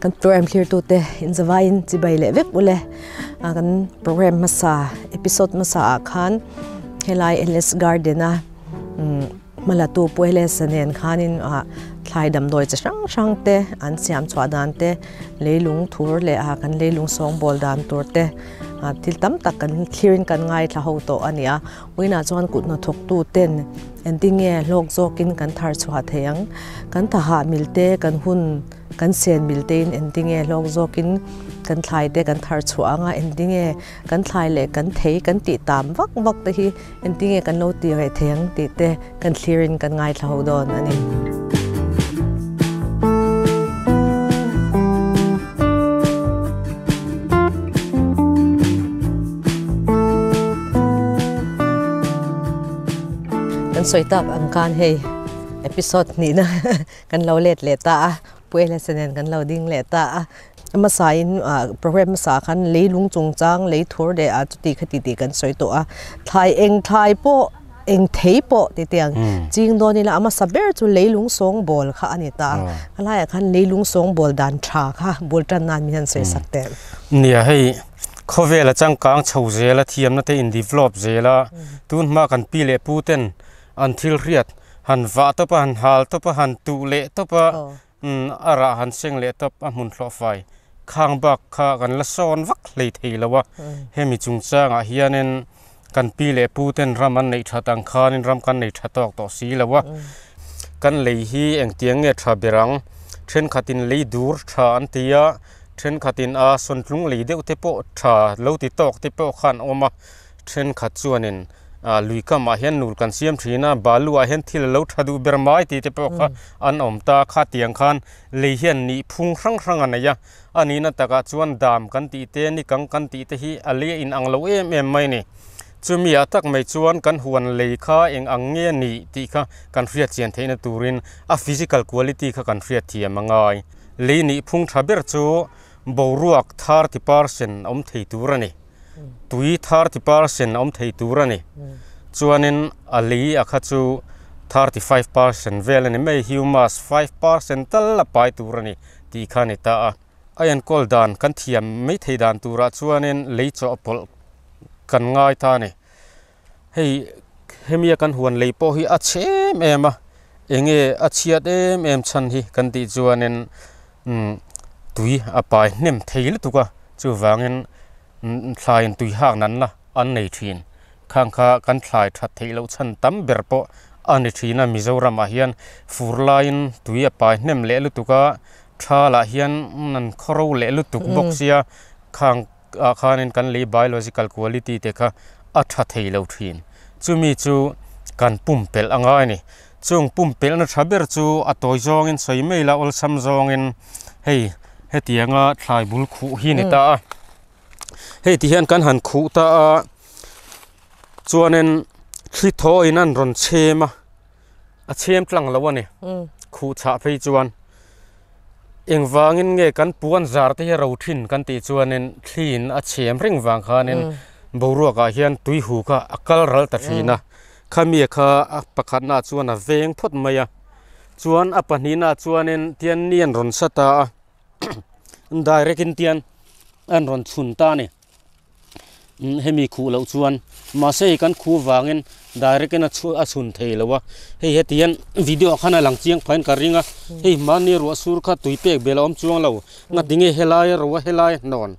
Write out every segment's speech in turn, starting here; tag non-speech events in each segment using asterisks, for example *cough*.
kan program here to te in zawain chi bai le vek ule kan program masa episode masa khan helai ls garden a mm, malatu pueles anen khanin a thay đầm đôi chắc sáng sáng tê ăn xem chua đàn tê lấy lúng tour lấy à cần lấy lúng song bol đàn tour tê à thì tâm tắc cần clearing cần ngay là hậu tổ anh ạ với na chọn cụt nó thuộc tu tên anh tin nghe lộc do kinh cần thar chua thèng cần thà hạ mil tê cần hun cần sen mil tê anh tin nghe lộc do kinh cần thay tê cần thar chua nga anh tin nghe cần thay lệ cần thấy cần tị tam vắc vắc tê hi e anh tin nghe cần lâu tiền ngày thèng tị tê cần clearing cần ngay là hậu đồn anh สวยตับอังการเฮเอพิโซดนี้นะกันเราเล็ดเลตาป่วยเลสเนนกันเราดิ้งเลตามาสายอ่าโปรแกรมสาคันเลยลุงจงจัางเลยทัวร์เดียจุติคติตีกันสวยตัวทายเองทายโปเองเทปปติเตียงจริงตอนนี้ละอามาสบเบอร์จุเลยลุงสองบอลค่ะอันนี้ตาอะไรคันเลยลุงสองบอลดันชราค่ะบอลจันนันมีนันสวยสักเต็มเนี่ยให้เขาเวลาจังกัางเฉาเจละเทียมนั่นเองดีฟลอปเจละตุนมากันปีเล่ปูเต้นอันที่เรียดหันว่าตบหันหาลับหันตูเละตบอืมอาระหันเซงเละตบอมุนทลอไฟข้างบักข้ากันละซอนวักเลยทีละวะเฮมิจุงจ้างอาเฮียนนนกันปีเลปูเต็นรำอันในชาตังคานินรำกันในชาตอกต่อสีละวะกันเลยฮีเองเตียงเงชาเบรังเช่นขัดินเลยดูร์ชาอันเตียเช่นขัดินอาสนลุงเลยเดวเทปโอชาเลวติตอกเทปโอขันออกมาเช่นขัดชวนนิน luikam a hian nul kan siam thina balu a hian thil lo thadu bermai ti te pawkha an omta kha tiang khan le hian ni phung hrang hrang anaya anina taka chuan dam kan ti te ni kang kan ti te hi ale in anglo em em mai ni chumi atak mai chuan kan huan lei kha eng angnge ni ti kha kan hria chian theina turin a physical quality kha kan hria thiam angai le ni phung thaber chu boruak thar ti parsen om thei turani tui thirty percent om thei tura ni hmm. chuanin ali akha chu 35 percent vel ni mai humus 5 percent tal la pai tura ni ti khani ta a ayan kol dan kan thiam mei thei dan tura chuanin lei cho apol kan ngai ta ni hei hemia kan huan lei po hi a chem em a enge a chiat em em chan hi kan ti chuanin hmm, tui apai nem thei la tuka chu wangin ทลายตุยหากนั้นละอันในทีนข้างข้ากันทลายทัดทีเราชันตั้มเบิร์ปอันในทีน่ะมิจรามาเฮียนฟูร์ไลน์ตุยไปเนมเลุตุกะทาละเฮียนนั่นครูเลุตุกบกเสียข้างข้านินกันลีไบโลจิคอลคุณลิตี้เด็กอัฐทีเราทีนจู่มีจู่กันปุ่มเปลง่ายนี่ chung pum pel na thaber chu atoi jong in soi mei la ol sam jong in hei hetianga thlai bul khu hi ni ta hei ti hian kan han khu ta a chuanen thli tho in an ron chema a chem tlang lo ani hmm. khu cha phei chuan engwangin nge kan puan zar te ro thin kan ti chuanen thlin a chem ring wang khanen hmm. boruaka ah hian tui hu ka akal ral ta thina hmm. khamia kha a pakhatna chuan a veng phot maya chuan a panina chuanin tian nian ron sata a *coughs* direct in tian อันรอนชุนตานี่เฮมีคู่เล่าชวนมาเสกันคู่วางเงินได้เรกันช่วยอสุนเทลวะเฮ้เหตียนวิดีโอขณะหลังเชียงพันการิงอ่ะเฮ้มันนี่รัวสูรข้ตุยเป็กเบลอมชวงเรางัดดิ้งเฮลายรัวเฮลายนอน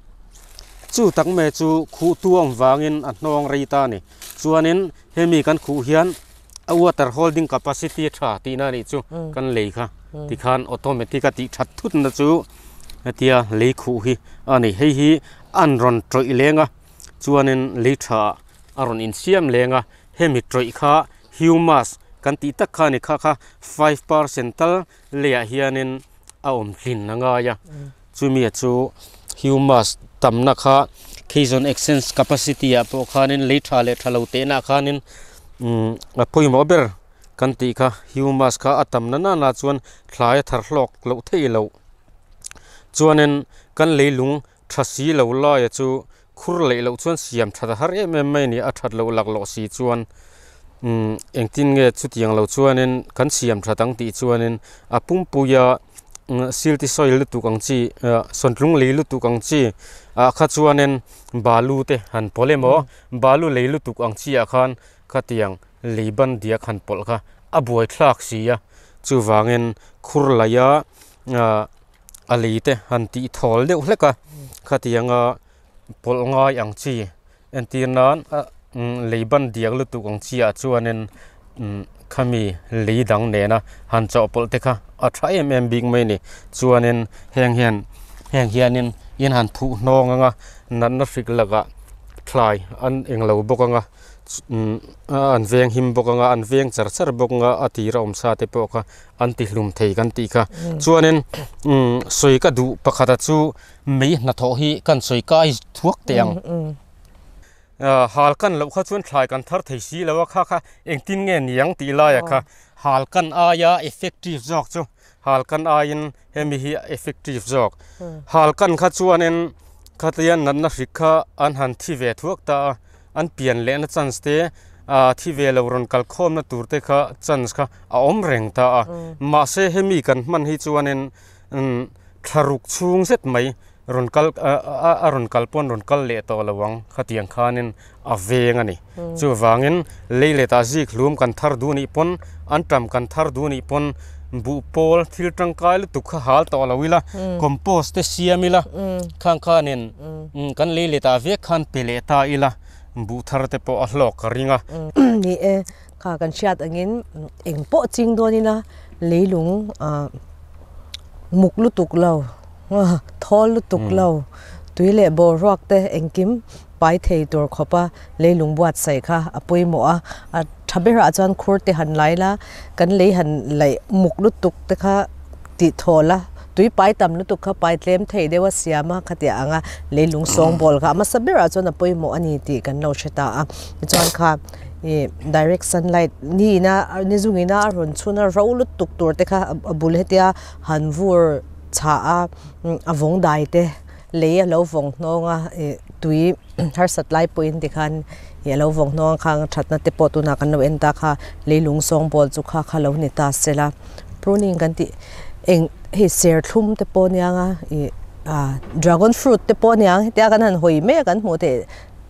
จู่ตักเมจูคู่ตัววางเงินอันนองรีตานี่ชวนเงินเฮมีกันคู่เฮียนเอาวัตร holding capacity ชาตินั่นนี่จู่กันเลยค่ะที่ขันอัตโนมัติกติชัดทุนนะจู่ tia lấy khu hi anh hi hi anh ron trội á, lenga chuanin lấy tha aron in siam lenga hemi troi kha humus kan ti tak kha ni kha kha 5% tal le hianin a om hlin nanga ya chumi mm. chu humus tamna kha kizon exchange capacity a po khanin le tha le thalo te na khanin um mm, a poimo ber kan ti kha humus kha atamna na na chuan thlai thar hlok lo thei lo chuanin kan leilung thasi lo la ya chu khur lei lo chuan siam that har em em mai ni a that lo lak lo si chuan um engtin nge chutiang lo chuanin kan siam thatang ti chuanin a pumpu ya sil ti soil lu tukang chi sontlung lei lu tukang chi a kha chuanin balu te han polemo balu lei lu tukang chi a khan khatiang leiban dia khan pol kha a buai thlak si ya chu wangin khur la ya อะไรเตะหันตีถอลเลี้ยวเล็กอะขัดยังอ่ะปลง่ายอังชีอันที่นั้นอ่ะเลยบันเดียกลุตุกอังชีอ่ะชวนนั้นขมีลีดังเนี่ยนะหันจอปลเตค่ะอ่ะใช้เอ็มเอ็มบิ๊กไม่นี่ชวนนั้นแหงเหียนแหงเหียนนั้นยันหันผู้น้องอ่ะนั้นนักฟิกละกะคลายอันเองเราบอกอ่ะ an veng him bok anga an veng char char bok anga ati ra om sa te pawh kha an ti hlum thei kan ti kha chuanin soi ka du pakhata chu mei na tho hi kan soi kai thuak te ang hal kan lo kha chuan thlai kan thar thei si lo kha kha engtin nge niang ti la ya kha hal kan aya effective jok chu hal kan ain hemi hi effective jok hal kan kha chuanin khatlian nan na hrikha an han thi ve thuak ta an pian le na chance te a thi ve lo ron kal khom na tur te kha chance kha a om reng ta a ma se he mi kan man hi chuan en tharuk chung set mai ron kal a ron kal pon ron kal le to lawang khatiang khanin a veng ani chu wangin leile ta ji khlum kan thar du ni pon an tam kan thar du ni pon bu pol thil tang kail tu kha hal to la wila compost te siamila khang khanin kan leile ta ve khan pele ta ila บุทารเตปอัลอกกริงอ่ะนี่เอข้ากันชียดอย่งนี้เองโปจริงตัวนี้นะเลยลลงมุกลุตุกเราทอลุตุกเราตัวเล็บบรอกเตเองกิมไปเทตัวขบะเลยลลงบวชใส่ค่ะอปุยหมออ่ะทับเบร์อาจารย์คูร์เตหันไหลละกันเลยหันไหลมุกลุตุกเตค่ะติดทอละตุยไปตามนุตุขับไปเตรียมเทีเดวสยามาคติอ่างะเลยลุงสองบอลค่ะมาสบาิราจวนปุยโมอันีติกันเราชะตาอ่ะนี่จวนค่ะเอ่อ direct sunlight นี่นะนี่จงินะรุนชุนนะเราลุตุกตัวเตค่ะบุลเฮติอาฮันวูร์ชาอ่ะวงไดเตเลยเราฟงน้องอ่ะเอ่อตุยทั้งสัตไลปุยนี่คันเราฟงน้องค้างทัดนัดเตปตุนักันวเอ็นตาค่ะเลยลุงสองบอลจุค่ะค่ะเราเนตัสเซล่าพรุ่งนี้กันที่ eng he ser thum te pawh nianga i a dragon fruit te pawh niang tia kan han hoi me kan hmu te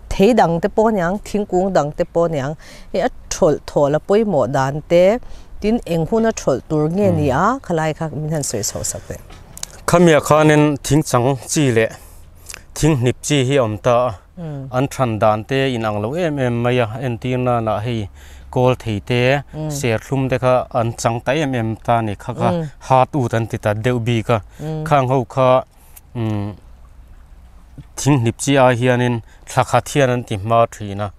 thei dang te pawh niang thingkung dang te pawh niang e a thol thol a poi mo dan te tin eng huna thol tur nge ni a hmm. khalai khak min han soi so sak te khamia khanen thing chang chi le thing nip chi hi om ta hmm. an than dan te in ang em em maya en ti na na hi kol thei thế, ser thlum te mm. kha an chang tai em em ta ni kha kha mm. hat u tan ti ta deu bi ka mm. khang chi ai um thing nip chi a hianin thlakha thian an ti ma thina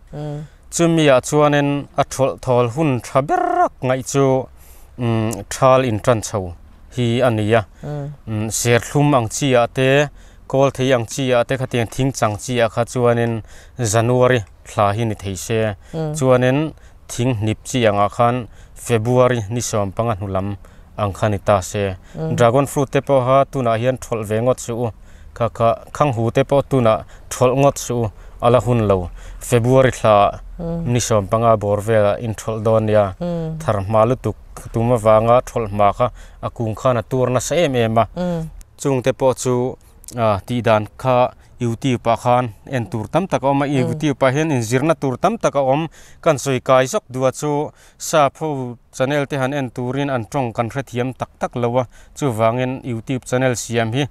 chumi a chuanin a thol thol hun cha thaberak rắc ngay chỗ thal in tran chho hi ania um ser thlum ang chi à thế, kol thei ang chi à thế, kha tiang thing chang chi a kha chuanin january là hi ni thei se chuanin ทิ้งนิบจียังอาคันเฟบูอารีนิสอมปังหันหุลำอังคันิตาเซดราก้อนฟรุตเตปอฮะตุนาเฮียนทอลเวงอดสูค่ะค่ะขังหูเตปอตุนาทอลงอดสูอัลหุนเลวเฟบูอารีละนิสอมปังอาบอร์เวลอินทอลดอนยาธรรมาลุตุกตุมาวางาทอลมาค่ะอากุงข้านาตัวนัสเอเมมาจุงเตปอจูอ่าตีดานค่ะ yuti pa khan en tur tam tak om i ừ. yuti pa hen in zirna tur tam tak om kan soi kai sok dua chu sa pho channel te han en turin an tong kan hre thiam tak tak lowa chu wangin youtube channel siam hi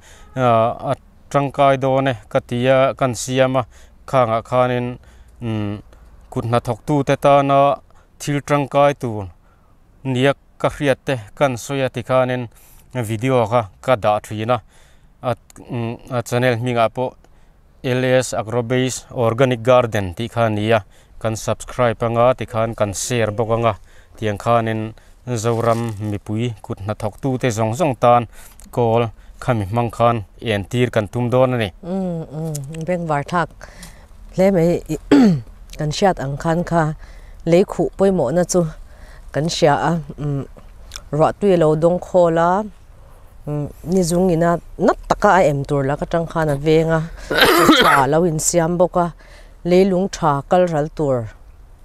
a trangkai do ne katia kan siama khanga khanin mm, kut na thok tu te ta na thil trangkai tu niak ka hriat te kan soya ti khanin video ka ka da thina mm, a channel minga po LS Agrobase Organic Garden ที่ขานี้กัน subscribe ปังอ่ะที่ขานกันแชร์บอกงะที่ยังขานี้จาวรำมีปุ๋ยกุดนัทักตู้เตจงจงตานกอลขามีมังคานเอ็นทีร์กันตุ้มโดนนี่อืมอืมเป็นวัร์ทักเล่ไม่กันเชียอังคานค่ะเลยขู่ไปหมดนะจู่กันเชียอืมรอดด้วยเราดงโคลา ni zung ina nap taka em tur la ka tang khana venga cha lo in siam boka le lung tha kal ral tur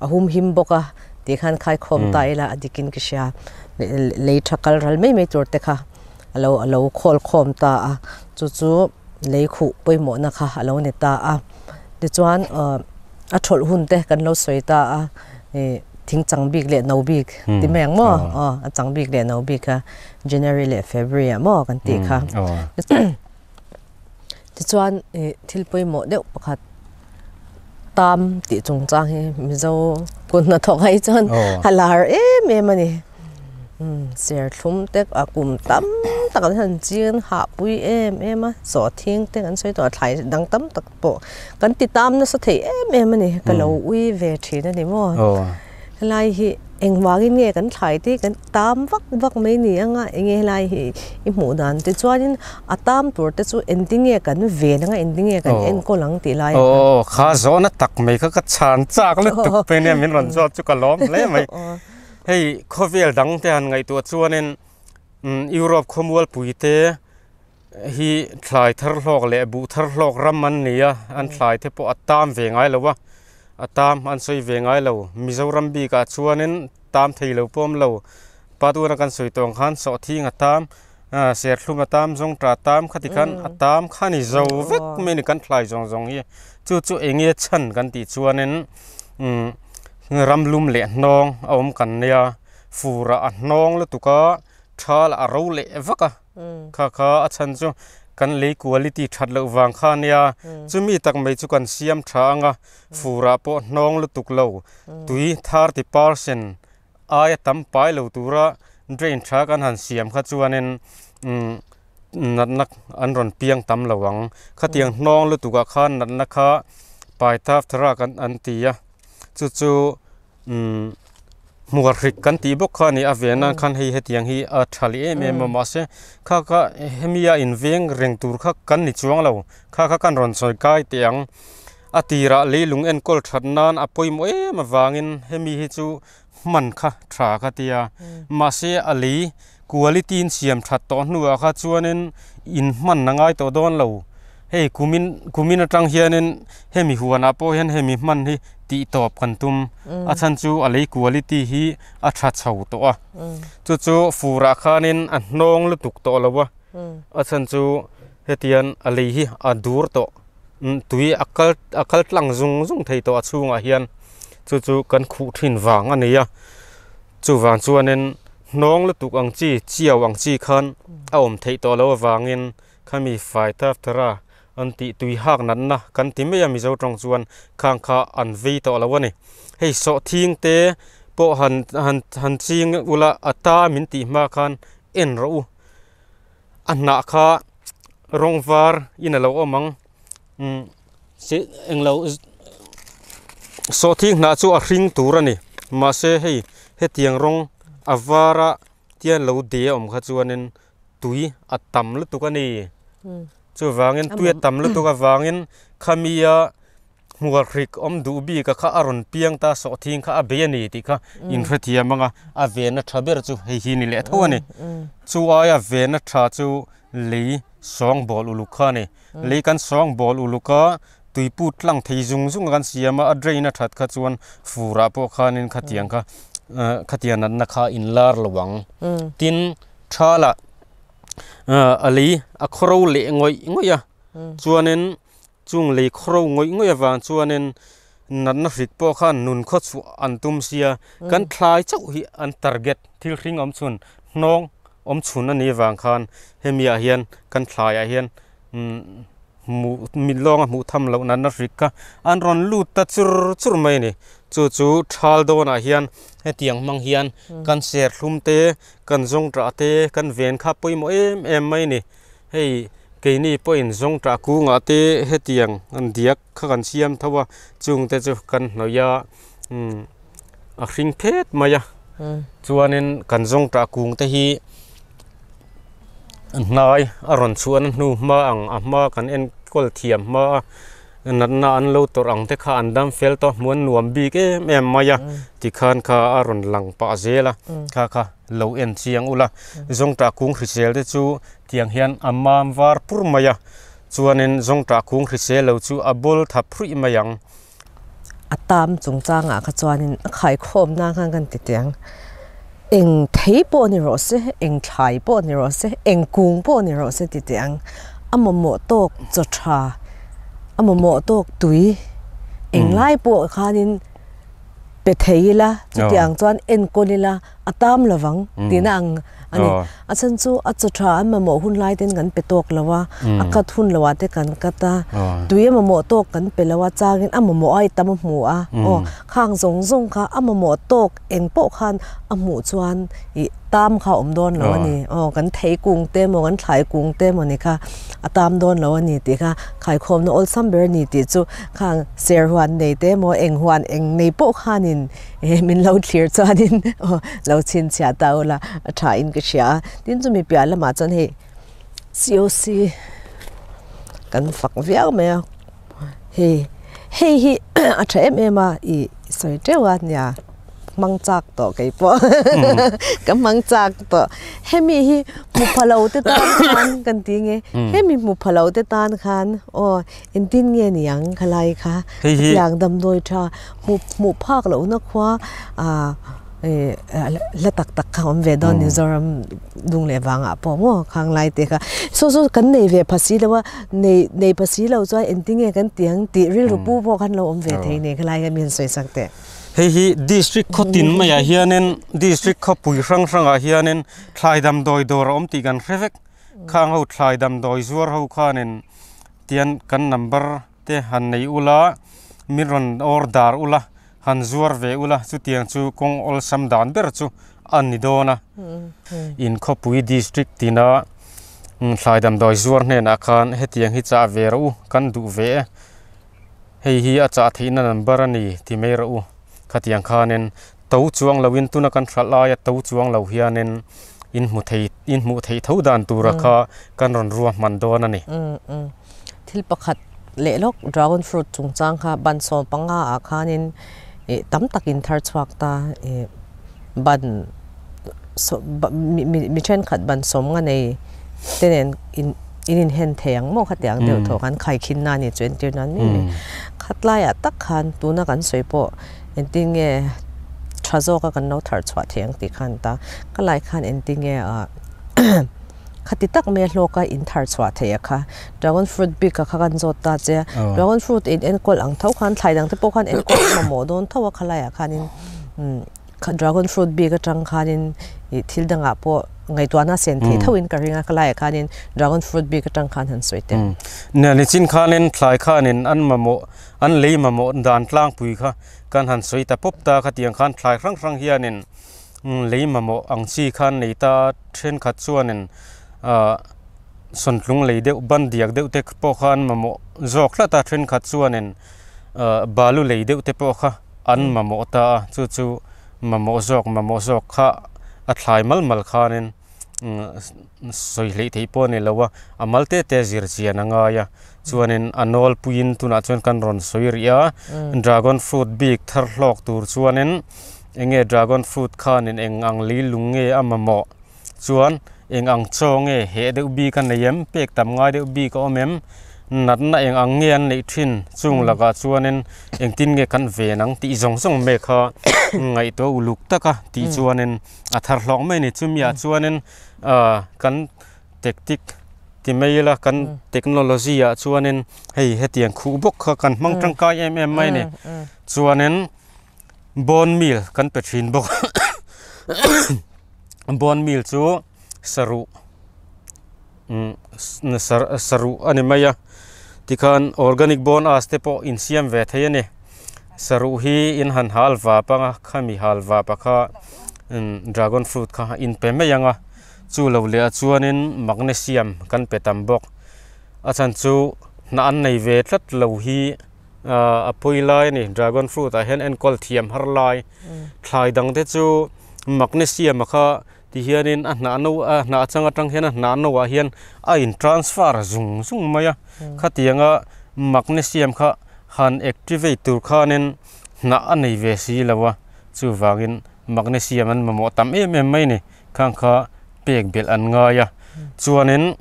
a à, hum him boka te khan khai ừ. à, à, khom ta ila adikin ki sha le tha kal ral mai mai tur te kha alo alo khol khom ta a chu chu le khu poi mo na kha alo ne ta a ti chuan a thol hun te kan lo soi ta a ทิ้งจังบิกเล่นเอาบิกติแมงมั้งอ๋อจังบิกเล่นเอาบิกค่ะ January เล่น February มั้งกันตีค่ะที่ชวนที่ไปหมดเดี๋ยวประคัดตามติจงจ้างให้มิโซกุนนัทกให้จนฮัลลาร์เอ๊ะเมมันนี่เสียทุ่มเต็กอากุมตั้มตักทันจีนหาปุยเอ็มเอ็มอ่ะสอทิ้งเต็กอันสวยตัวไทยดังตั้มตักโปกันติดตามนะสถิเอ็มเอ็มนี่ก็เราอุ้ยเวทีนั่นนี่มั้งลายฮีเองว่ากินเงี้ยกันช่ายที่กันตามวักวักไม่หนีง่ะเองเงี้ยลายฮีอีหมูดันแต่ชวนนี่อะตามตัวแต่ชวนเอ็นดิ้งเงี้ยกันเวนังเอ็นดิ้งเงี้ยกันเอ็นก็หลังตีลายโอ้ข้าโซนตักไม่ก็กระชานจากเลยตุกเป็นเนี่ยมินวันชอบจุกล้อมเลยไหมเฮ้ยโควิดดังแต่หันไงตัวชวนนี่ยุโรปขมวลปุยเตะฮีทลายทารลอกเลยบุทารลอกรำมันเนี่ยอันท่ายที่ปอัตามเวงไงเลยวะ atam an soi ve ngai lo mizoram bi ka chuanin tam thei lo pom lo patuna kan soi tong khan so thi nga tam a ah, ser thlum atam zong tra tam khati khan mm. atam khani zo mm. vek me ni kan thlai zong zong hi chu chu enge chan kan ti chuanin um mm, ramlum le nong om kan nia fura a nong lo tuka thal a ro le vaka kha kha a chan chu kan le quality that lo wang khan ya chumi tak mai chu kan siam tha anga fura po nong lu tuk lo tui 30% ai tam pai lo tura drain tha kan han siam kha chuanin um nat nak an ron piang tam lawang kha tiang nong lu tuka khan nat nakha pai thap thara kan an tia chu chu um มัวริกกันตีบกขานี่อาเวนันคันให้เหตียงฮีอัลีเอเมมมาเสข้าก็เฮมียาอินเวงเร่งตูร์ข้ากันนิจวงเราข้าก็กันรอนสอยกายเตียงอตีระลีลุงเอ็นกอลชัดนานอปุยมเอมาวางินเฮมีฮิจูมันค่ะทราคเตียมาเสอลีคุณลิตินเสียมทัดตอนนัวข้าชวนินอินมันนังไอตัวโดนเรา hei kumin kumin atang hianin hemi huana po hian hemi man hi ti top kan tum mm. a chan chu a lei quality hi a tha chho to a mm. chu chu fura khanin a hnong lu tuk to lawa mm. a chan chu hetian a lei hi a dur to tui akal akal tlang zung zung thei to a chunga hian chu chu kan khu thin wang ania chu wang chuanin hnong lu tuk ang chi chiao ang chi khan a om thei to lo wangin khami fai tap thara an ti tui hak nan na kan ti me mi zo trong chuan khang kha an vi to lo ni hei so thing te po han han han ching ula ata min ti ma khan en ro an na kha rong var in lâu omang um se lâu lo hmm, so thing na chu a ring rồi nè mà sẽ hei he tiang rong avara tian lo de om kha chuanin tui atam lu tukani hmm chu wangin tuya tamlu *clears throat* tuka wangin khamia ngwarrik om du bi ka kha aron piang ta so thing kha abe ni ti kha mm. in rathia manga a ve na thaber chu he hi ni le thone mm, mm. chu aya ve na tha chu le song bol ulu kha ne le kan song bol ulu ka tui pu tlang thei jung jung kan siama a drain a that kha chuan fura po khan in khatiang kha khatian eh, na kha in lar lawang tin thala อะไรอครูเลงอยงอยอะชวนนั้จุงเละครูงอยงอยวันชวนนั้นั่นนัฟิึกษาข้านุนขดสอันตุมเสียกันคลายเจ้าฮีอันตรเกตที่ริงอมชุนน้องอมชุนนั่นเองวางคานเฮมีอาเฮียนกันคลายอาเฮียนมูมิลองมูทำเหล่านั้นนัฟิึกษอันรอนลูตัดจุรชุรไม่เนี่ย chú chú thal don a hiền, he tiang mang hiền, cần hmm. sẹt thlum te cần zong tra te cần ven kha poi mo em em mai ni hei ke ni point zong tra ku nga te he tiang an diak kha kan siam thawa chung te chu kan noya um hmm, a hring phet maya hmm. chuanin cần zong tra kung te hi nói, hnai a ron anh nu ma ang a ma kan en kol thiam ma นัดนานเราตัวอังเทคานดัมเฟลตัวมวนนวมบีก็แม่มายาที่ขานข้าอรุณหลังปะเจละข้าข้าเราเอ็นเชียงอุละจงตะคุงคริเซลจูเตียงเฮียนอามามวาร์ปุรมายาจวนเอ็นจงตะคุงคริเซลจูอับุลทับพริมายังอาตามจงจ้างอ่ะขจวนเอ็นขายคมนั่งกันติดเตียงเองเทปอนิโรสเองชายปอนิโรสเองกุงปอนิโรสติดเตียงอามมโมโตกจดชา mà mọ to tuổi anh lại bộ khá nên bị thấy là thì anh chọn anh cô nên là à tam là vắng ừ. thì na anh anh à ờ. chân chú à chú trả mà mọ hun lại đến gần bị tuột là wa à ừ. cắt hun là wa thế gần cắt ta tuổi mà mọ to gần bị là wa cha gần à mà mọ ai tam mọ à oh khang giống giống khá à mà mọ to anh bộ khăn à mọ chọn tam kha om don lo ni o kan thei kung te mo kan thlai kung te mo ni kha atam don lo ni ti kha khai khom no ol sam ber ni ti chu kha ser huan nei te mo eng huan eng nei po khanin e min lo thlir chanin o lo chin chia ta ola tha in ka chia tin chu mi pya la ma chan he coc kan fak viau me he he he *coughs* a tha em em a soi te wa nya มังจักต่อไก่ปอกับมังจักต่อให้มีมุพะเลาเตตานคันกันทีไงเ้มีมุพะเลาเตตานคันออเอ็นตินเงี้ยนี่ยังคลายค่ะอย่างดำโดยชามุมุภาคเหล่านักว่าอ่าละตักตักคำเวดอนนิจอรัมดุงเลวังอ่ะพอม่ข้างไลเตค่ะสู้ๆกันในเวภาษีแล้วว่าในในภาษีเราจะเอ็นติ้งกันเตียงติริรูปูพอกันเราอมเวทในคลายกันมีนสวยสักแต่ hei hi district kho tin mai a hianin district kho pui hrang hrang a hianin thlai dam doi dor om ti kan hrevek khang ho thlai dam doi zuar ho khanin tian kan number te han nei ula miron or dar ula han zuar ve ula chu tiang chu kong ol sam dan ber chu an ni dona mm-hmm. in kho pui district tina mm, thlai dam doi zuar hne na khan he tiang hi cha ve ro kan du ve hei hi a cha thein number ani ti mai ro ขัดยังคาน้นตัวจวงเราวินตุนักันทรลายตัวจวงเราเฮียน้นอินมุทัยอินมุทัยเท่ดานตัวราคากันรอนรัวมันโดนนั่นเอที่ประคัดเละลกดราก้อนฟรุตจงจังค่ะบันโซนปังอาอาคาน้นตั้มตักอินทร์ชวักตาบันมีเช่นขัดบันสมกันในเต้นอินอินินเห็นแทงโมขัดแทงเดียวถกันใครคินนานี่จวนเดียวนั้นนี่ขัดลายตักขันตันักกันสวยโปเอ็นติงเง่ทรัโซก็กันเทาร์ชวัสดีองติขันตาก็หลายขันเอ็นติงเง่อ่ะขัดติดตักเมลโลกาอินทาร์ชวาเทียค่ะดราก้อนฟรุตบิกค่ะกันโซตาเจดราก้อนฟรุตอินเอ็นกอลังเท่าขันไทยดังที่พวกขันเอ็นกอลมาโมดอนเท่าว่นขลายค่ะนินดราก้อนฟรุตบิกกจังขันอินทิลดังอ่ะพวกไงตัวน่าเซนทีเท่าอินกระริงก็ไล่ค่ะนินดราก้อนฟรุตบิกจังข่นหันสวยเต็มเนี่ยลิชินข่นเล่นทลายค่นินอันมาโม an lei ma mo dan tlang pui kha kan han soi ta pop ta kha tiang khan thlai rang rang hianin ừ, lei ma mo ang chi khan nei ta then kha chuanin a à, son tlung lei de ban diak deuh te po khan ma mo zok la ta then kha chuanin à, balu lei deuh te po kha an ma mo ta chu chu ma mo zok ma mo zok kha a thlai mal mal khanin soi lei thei pawh ni lo a amalte te zir chian anga ya chuanin anol puin tuna chuan kan ron soi ria mm. dragon fruit big thar hlok tur chuanin enge dragon fruit khanin eng ang li lunge amamo chuan eng ang chonge he deuh bi kan nei em pek tam ngai deuh bi ka omem nát na eng ang ngian nei thin chung mm. laka nên eng tin nge kan ve nang ti zong zong me kha *coughs* ngai to uluk taka ti mm. mm. chuanin a thar hlok mai nên à chuanin tech kan thì mấy là kan technology à nên hay hei tiền khu bok kha kan mang trang kai em em mấy mai ne chuanin bon meal kan petrin bok *coughs* bon meal chu saru saru ani maya tikhan organic bone aste po insiam ve thayani saru hi in han halwa panga khami halwa pakha dragon fruit kha in peme yanga chu lo le in magnesium kan petam bok achan chu na an nei ve tlat lo hi a poi lai ni dragon fruit a hen en kol thiam har lai mm. thlai dang te chu magnesium kha thì hiện in anh nãy nấu à nãy sang à, trăng hiện anh nãy à hiện à transfer dùng dùng mấy à khát tiếng à magnesium khá han activate từ khá nên nãy anh ấy về xí là wa chú vàng in magnesium anh mà mua tạm em em mấy nè khang khá bẹt bẹt anh ngay à ừ. chú anh in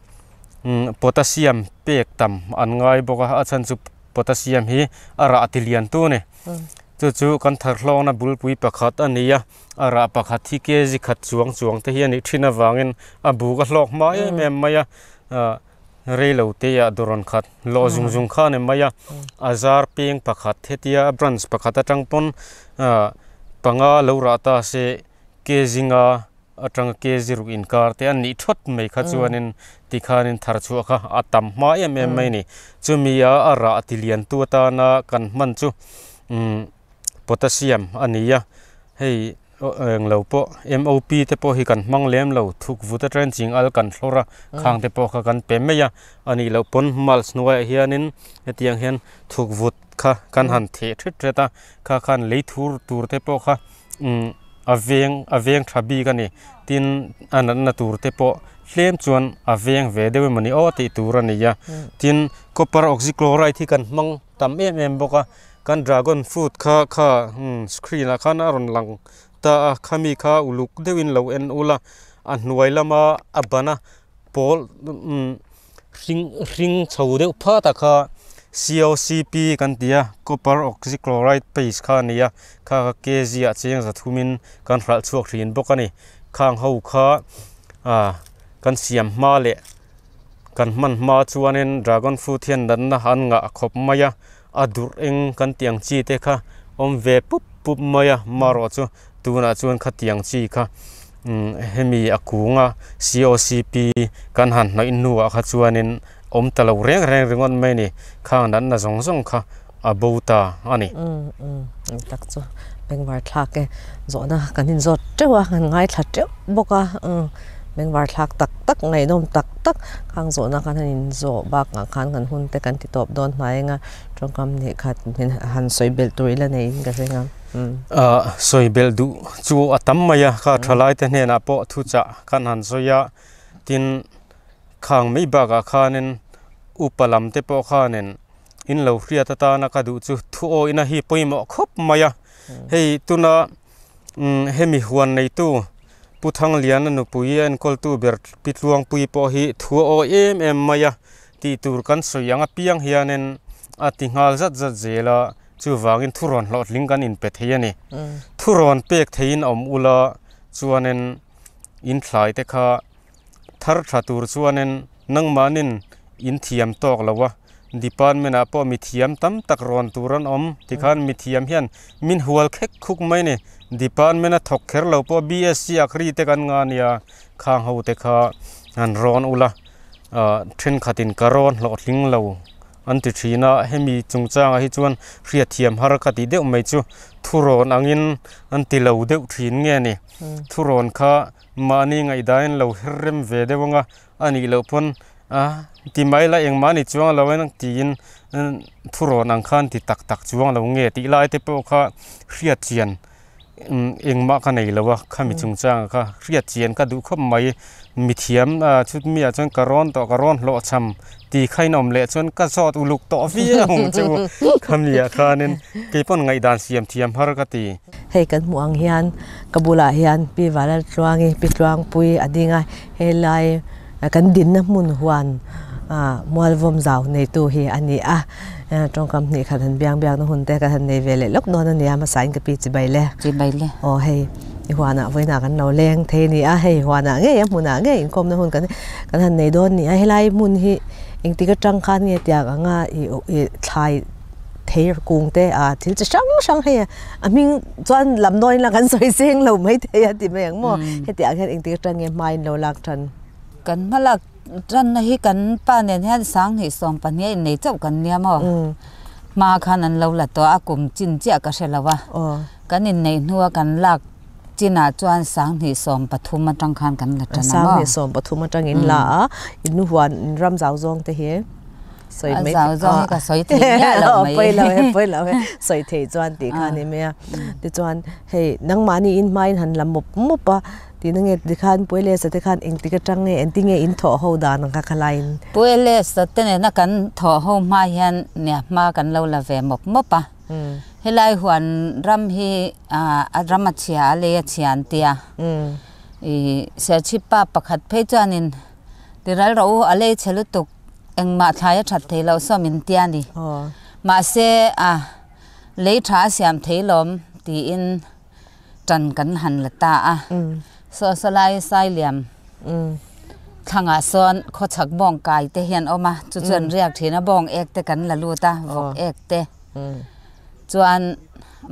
ừ, potassium bẹt tầm anh ngay bao giờ chân chú potassium hi à ra tilian tu nè ừ chú chu kan thar hlawng na bul pui à ani a ara pakhat thi ke ji khat chuang chuang te hian i thina wangin a bu ka hlawk hmm. mai em mai a rei lo te à doron khat lo hmm. zung zung khan em mai a hmm. azar ping pakhat the tia branch pakhat atang pon panga lo ra ta se ke à atang ke ji ru in kar te mấy ni thot anh kha chuanin ti khanin thar chu à atam ma em em mai ni chu mi a ara tilian tu ta na kan man chu um potassium ania hei eng eh, lo po mop te po hi kan mang lem lo thuk vuta tren ching al kan thlora ah. khang te po kha kan pem meya ani lo pon mal snuwa hianin etiang hian thuk vut kha kan mm. han the thit treta kha khan lei thur tur te po kha mm, aveng aveng thabi kani tin anan na tur te po hlem chuan aveng ve dewe mani o ti turani ya mm. tin copper oxychloride hi kan mang tam em em boka kan dragon fruit kha kha screen la khan aron lang ta khami kha uluk deuin lo en ula an nuai lama abana pol ring ring chho deuh pha ta kha COCP kan tia copper oxychloride base kha nia kha kg a cheng za thumin kan hral chuak hrin bawk ani khang ho kha a kan siam ma le kan man ma chuanin dragon fruit hian dan na han nga khop maya adur eng kan tiang chi te kha om ve pup pup maya maro chu tuna chuan kha tiang chi kha mm, hemi akunga COCP kan han noi nuwa kha chuanin om talo reng reng ringon mai ni kha nan na zong zong kha abota ani um mm, um mm, tak chu pengwar thla ke zona kanin zot tewa ngai thla te boka men war thak tak tak nei dom tak tak khang zo na kan in zo bak nga khan kan hun te kan ti top don mai nga trong kam ni khat min han soi bel tu ila nei ga se nga hmm. a soi bel du chu atam maya kha thalai hmm. te ne na po thu cha kan han zo ya tin khang mi ba ga khanen upalam te po khanen in lo hria ta ta na ka du chu thu o ina hi poimo khop maya hmm. hei tuna mm, hemi huan nei tu puthang lian nu pui an kol tu ber pitluang pui po hi thu o em em maya ti tur kan soyanga piang hianen a ti ngal zat zat zela chu wangin thuron lot ling kan in pe theiani mm. thuron pek thein om ula chuanen in thlai te kha thar thatur chuanen nang manin in thiam tok lawa ดิปานเมนาปอมีเทียมตั้มตักรอนตูรันอมที่ขันมีเทียมเฮียนมินหัวเค็กคุกไม่เนี่ยดิปานเมนาถกเขรเราปอบีเอสซีอักรีเตกันงานยาข้างหูเตขาอันร้อนอุละเอ่อเทรนขัดินการอนหลอดลิงเราอันติชีน่าให้มีจงจ้างให้ชวนเรียเทียมฮารักติเดียวไม่จูทุรนอังินอันติเราเดียวทีนเงี้ยนี่ทุรนข้ามานี่ไงได้เราเริ่มเวเดวงอ่ะอันนี้เราพน thì mấy lại em mà nị chuang lâu nang tin thu rồi nang khăn thì tắc tắc chuang lâu nghe thì lại tiếp bao kha khía chiền em mà cái này lâu kha mi mm. chung trang kha khía chiền kha du khom mấy mi thiam à chút mi à chon karon to karon lọ cham thì khai nom lệ chon ka sot uluk to *laughs* vi hong chu kha mi à kha nên cái phần ngày dan siam thiam har cái gì hay cái muang hiền hiền cái hian kabula hian pi wala chuangi pi chuang pui adinga helai kan din na mun huan mual vom zau nei tu hi ani a trong kam ni khat han biang biang na hun te ka han nei vele lok non ani ama sain ka pi chi bai le chi bai le o hei i huana với na kan lo leng the ni a hei huana nge ya muna nge in kom na hun kan kan han nei don ni a helai mun hi ing ti ka tang khan nge tia ka nga i i thai thế cùng thế à thì chỉ sáng sáng hay à mình chọn làm nói là gắn soi riêng lâu mấy thế à thì mấy anh mò cái tiếng anh tiếng trang nghe mai lâu lạc trần cần mà là ran hi kan pa nen hian sang ni som pan nge nei chau kan niam mm. ho ma khan an lo la to a kum chin chia ka shelawa oh. kan in nei nuwa kan lak china chuan sang ni som pathuma tang khan kan la tana sang ni som pathuma tang in mm. la in nu huan ram zau zong te he soi me zau zong ah. ka soi te *laughs* oh, ya lo mai poi lo he poi lo he soi te chuan ti khan ah. ni me mm. ti chuan he mai mani in mai han lam mop mop pa tinange dikhan poile sa te khan ing tika change en tinge in tho ho da nang ka khalain poile sa te ne na kan tho ho ma hian ne ma lâu là la ve mok mo pa hmm. helai huan ram hi a ram achia le achian tia hmm. i se chi pa pakhat phe chanin tiral ro ale chelu tuk eng ma thaya that thei lâu so min tia ni ma se à, lấy thả xem thấy lom thì in trần cẩn hành là ta à สสลายสายเหลี่ยมขังอาซ้อนขอฉักบองกายแต่เห็นออกมาจุจวนเรียกเทนะบองเอกแต่กันละลูตาบอกเอกเต่จวน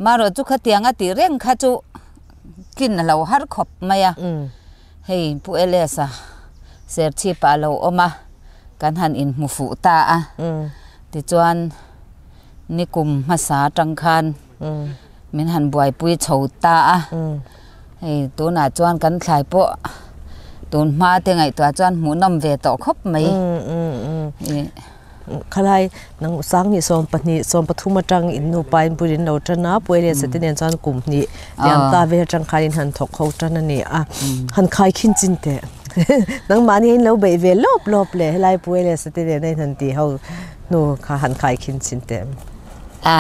มารจุขเตียงอติเร่งขจุกินเราฮารขบไมมอะเฮ้ยผู้เอเลสอะเสียชีปาเราออกมา กันหันอินมุฟุตาอะติจวนนิกุมภาษาจังคันมินหันบวยปุยโฉตาอะไอ้ตัวน่าจวนกันสายปอตัวมาที่ไงตัวจวนหมูน้ำเวต่อครบไหมอืมอืมอืมขลายนังสังนี่สอมปนีสอมปทุมจังอินนูปายบุรินเราจนะป่วยเรียนสติเนียนจันกลุ่มนี้เรียนตาเวจังคายินหันทกเขาจันนี่อ่ะหันคายขินจินเตนังมานี่เราเบเวลบลบเลยลายป่วยเรียนสติเนียนในทันทีเขาหนูขาหันคายขินจินเตอ่า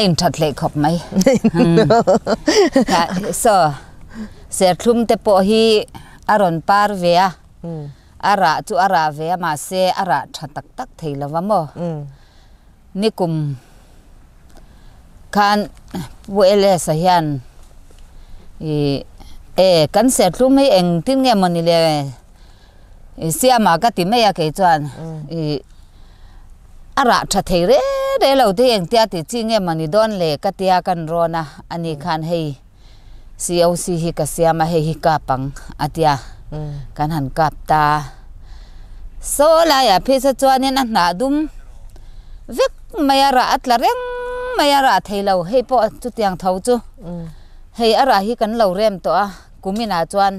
anh thật lệ khóc mấy so *laughs* dạ, sẽ thum te po hi aron par về à ừ. ara chu ara về mà se ara thật tắc tắc thì là vâng mơ ừ. ni cùng khan bu ele sa hian e e kan se thum hi eng tin nge moni le siama ka ti me ya ke chuan e à ara tha thei để lâu lo anh eng tia ti chinge mani don le ka tia kan rona ani khan hei COC hi ka siama hei hi ka pang atia căn mm. han cáp ta số la ya phe sa chuan in na dum vek mayara atla reng mayara thei lo hei po chu tiang thau chu mm. hei ara hi kan lo rem to cho anh chuan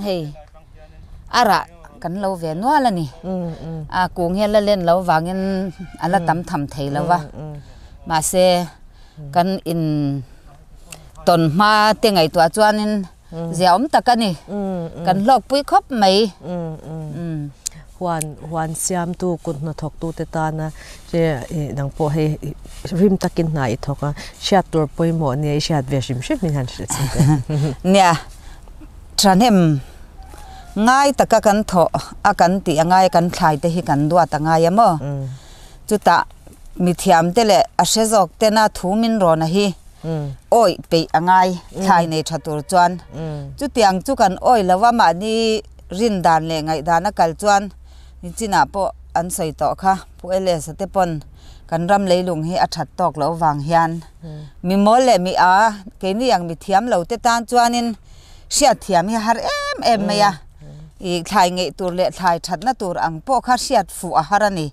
à ra lâu về lo là nè ừ, ừ. à ni a là lên lâu vào lo anh à, là ừ. tam tham thei lo wa mà xe kan in ton ma te ngai tua chuan in zeom nè kan lọc bụi khắp mai hoàn hoàn siam tu cũng nó thok tu tết ta na che nang e, po he e, rim takin na i thoka shat tur poi mo ni shat ve shim shim min han shit *laughs* nya tranem ง่ายแต่ก็กันเถะอากันตีง่ายกันคลายแต่ฮห้กันดัวแต่ง่ายมั้งจุดตะมีเทียมเตเลยอาเชจอกเตน่าทูมินรอนะฮีโอ้ยไปง่ายคลายในชัตุรจวนจุดเตียงจุกันโอ้ยแล้วว่ามานี่รินดานเลยไยดานักการจวนนี่จีน่าปออันใส่ต่อค่ะผู้เอเลสเตปอนกันรำเลยลงให้อัดัดตอกแล้ววางเฮียนมีมอลเลยมีอาเกนี่ยังมีเทียมเราเตตานจวนินเสียเทียมให้ฮาร์เอ็มเอ็มไหมยะอีกทายไงตัวเล็กทายชัดนะตัวอังพ่อข้าเสียฟัวฮารันี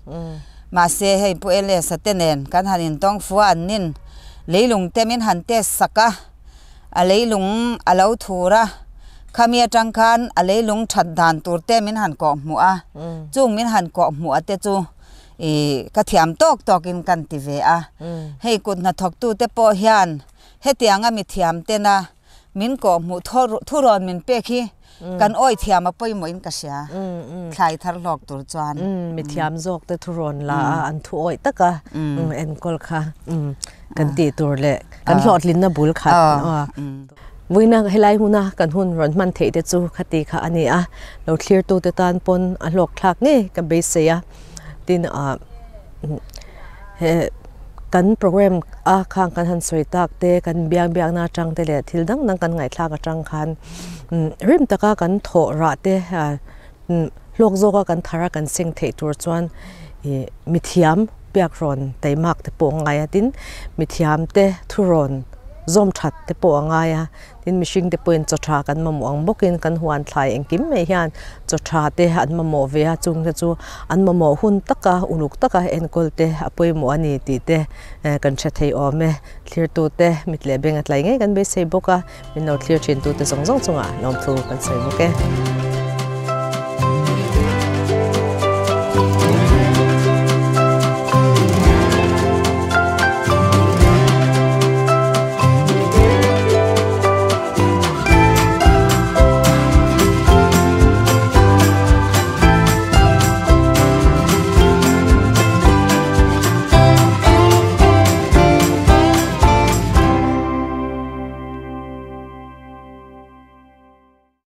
มาเสียให้พ่อเลี้ยงสเตเอนกันหันต้องฟูวอันนินเลี้ยลงเตมินหันเตสักะอะเลี้ยลงอะเลาทัวระขามีจังคันอะเลยลงชัดดานตัวเตมินหันเกาะหมัวจู่มินหันเกาะหมัวเตจูเออกระเทียมตอกตอกินกันตีเวอะให้กุนนัทกตัวเตปอเฮียนให้เตียงก็มีเทียมเตนะมินเกาะหมูทุรทุรอนมินเป๊กี้กันอ้อยเทียมมาป่อยหมอยกะเสียคลายทารหลอกตัวจวนมีเทียมจกแต่ทุรนลาอันทุอ้อยตะกะเอ็นกอลค่ะกันตีตัวเล็กกันหลอดลิ้นนะบุลค่ะวินากให้ไล่หูนะกันหุ่นร้อนมันเทิดจูคติค่ะอันนี้อ่ะเราเคลียร์ตัวเตตานปนอหลอกคลักนี่กันบสเซียดินอ่ะเกันโปรแกรมอ่ะข้างกันหันสวยตากเตกันเบียงเบียงนาจังเตเลทิลดังนั่งกันไงทลากจังคัน rim taka kan tho ra te lok zo ka kan thara kan sing the tur chuan mithiam pyak ron te mak te pong ngai atin mithiam te thuron zom that te po anga ya tin mishing te point cho tha kan mamu ang bokin kan huan thlai eng kim me hian cho tha te an mamo ve ha chung te chu an mamo hun taka unuk taka en kol te apoi mo ani ti te kan che thei o me thlir tu te mit le beng atlai nge kan be sei boka min no thlir chin tu te zong zong chunga nom thu kan sei boke